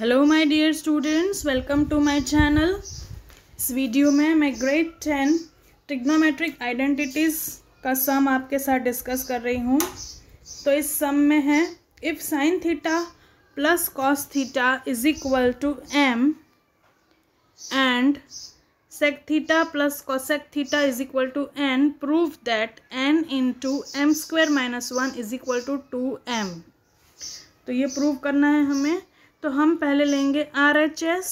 hello my dear students welcome to my channel इस video में मैं ग्रेड टेन टिग्नोमेट्रिक आइडेंटिटीज़ का सम आपके साथ डिस्कस कर रही हूँ तो इस सम में है if sine theta plus cos theta is equal to M and theta plus plus theta is equal to N prove that N into M square minus one is equal to two M तो ये prove करना है हमें तो हम पहले लेंगे R H S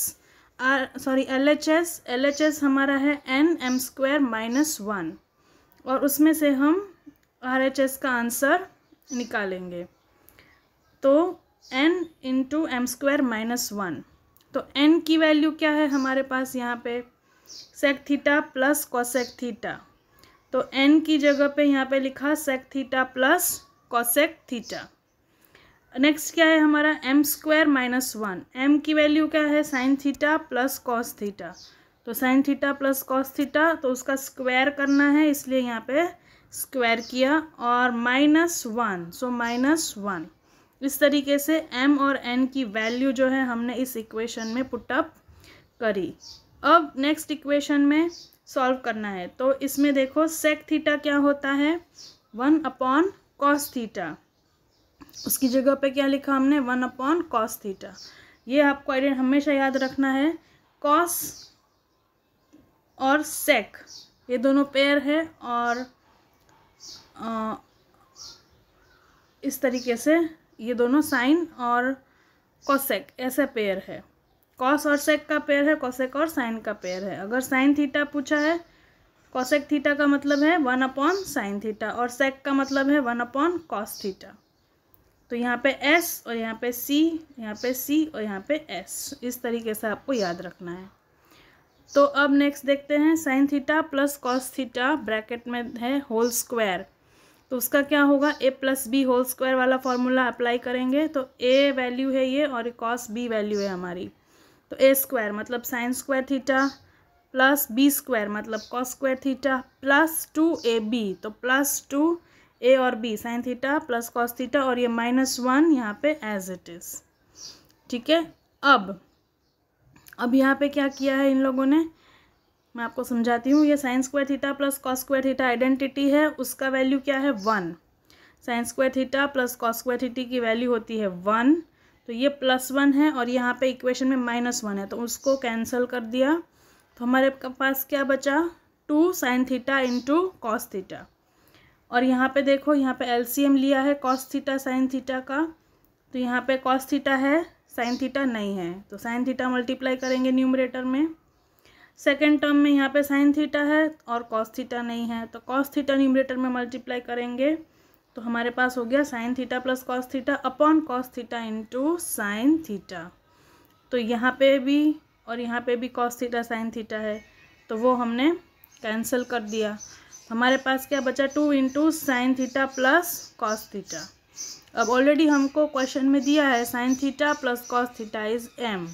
R sorry L H S L H S हमारा है N M square minus one और उसमें से हम आर एच एस का आंसर निकालेंगे तो N into M square minus one तो एन की वैल्यू क्या है हमारे पास यहाँ पे sec theta plus cosec theta तो एन की जगह पे यहाँ पे लिखा sec theta plus cosec theta next क्या है हमारा M square minus one M की वैल्यू क्या है sine theta plus cos theta तो sine theta plus cos theta तो उसका स्क्वायर करना है इसलिए यहाँ पे स्क्वायर किया और minus one so minus one इस तरीके से एम और एन की वैल्यू जो है हमने इस इक्वेशन में पुटअप करी अब नेक्स्ट इक्वेशन में सॉल्व करना है तो इसमें देखो सेक थीटा क्या होता है वन अपॉन कॉस थीटा उसकी जगह पे क्या लिखा हमने वन अपॉन कॉस थीटा ये आपको आइडिया हमेशा याद रखना है कॉस और सेक ये दोनों पेयर है और आ, इस तरीके से ये दोनों साइन और कॉसेक ऐसा पेयर है कॉस और सेक का पेयर है कॉसेक और साइन का पेयर है अगर साइन थीटा पूछा है कॉसेक थीटा का मतलब है वन अपॉन साइन थीटा और सेक का मतलब है वन अपॉन कॉस थीटा तो यहाँ पे एस और यहाँ पे सी यहाँ पे सी और यहाँ पे एस इस तरीके से आपको याद रखना है तो अब नेक्स्ट देखते हैं sine theta plus cos theta bracket में है होल स्क्वायर तो उसका क्या होगा A plus B whole square वाला फॉर्मूला अप्लाई करेंगे तो ए वैल्यू है ये और कॉस बी वैल्यू है हमारी तो ए स्क्वायर मतलब sine square theta plus B square मतलब cos square theta plus two A B तो प्लस टू ए और B sine theta plus cos theta और ये माइनस वन यहाँ पे एज इट इज़ ठीक है अब अब यहाँ पे क्या किया है इन लोगों ने मैं आपको समझाती हूँ ये sine square theta plus cos square theta identity है उसका वैल्यू क्या है one sine square theta plus cos square theta की वैल्यू होती है वन तो ये प्लस वन है और यहाँ पे इक्वेशन में माइनस वन है तो उसको कैंसिल कर दिया तो हमारे पास क्या बचा two sine theta into cos theta और यहाँ पे देखो यहाँ पे एलसीएम लिया है कॉस थीटा साइन थीटा का तो यहाँ पे कॉस थीटा है साइन थीटा नहीं है तो साइन थीटा मल्टीप्लाई करेंगे न्यूमरेटर में सेकेंड टर्म में यहाँ पे साइन थीटा है और कॉस थीटा नहीं है तो कॉस थीटा न्यूमरेटर में मल्टीप्लाई करेंगे तो हमारे पास हो गया sine theta plus cos theta upon cos theta into sine theta तो यहाँ पे भी और यहाँ पे भी कॉस थीटा साइन थीटा है तो वो हमने कैंसिल कर दिया हमारे पास क्या बचा two into sine theta plus cos theta अब ऑलरेडी हमको क्वेश्चन में दिया है sine theta plus cos theta is M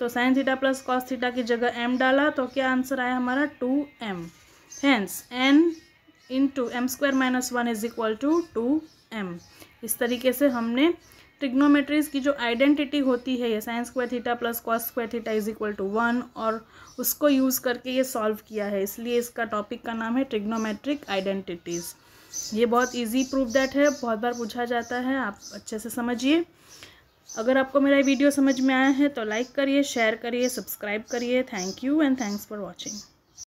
तो sine theta plus cos theta की जगह एम डाला तो क्या आंसर आया हमारा two M hence N into M square minus one is equal to two M इस तरीके से हमने ट्रिग्नोमेट्रीज की जो आइडेंटिटी होती है ये sines square theta plus cos square theta is equal to one और उसको यूज़ करके ये सॉल्व किया है इसलिए इसका टॉपिक का नाम है ट्रिग्नोमेट्रिक आइडेंटिटीज़ ये बहुत इजी प्रूफ दैट है बहुत बार पूछा जाता है आप अच्छे से समझिए अगर आपको मेरा वीडियो समझ में आया है तो लाइक करिए शेयर करिए सब्सक्राइब करिए thank you and thanks for watching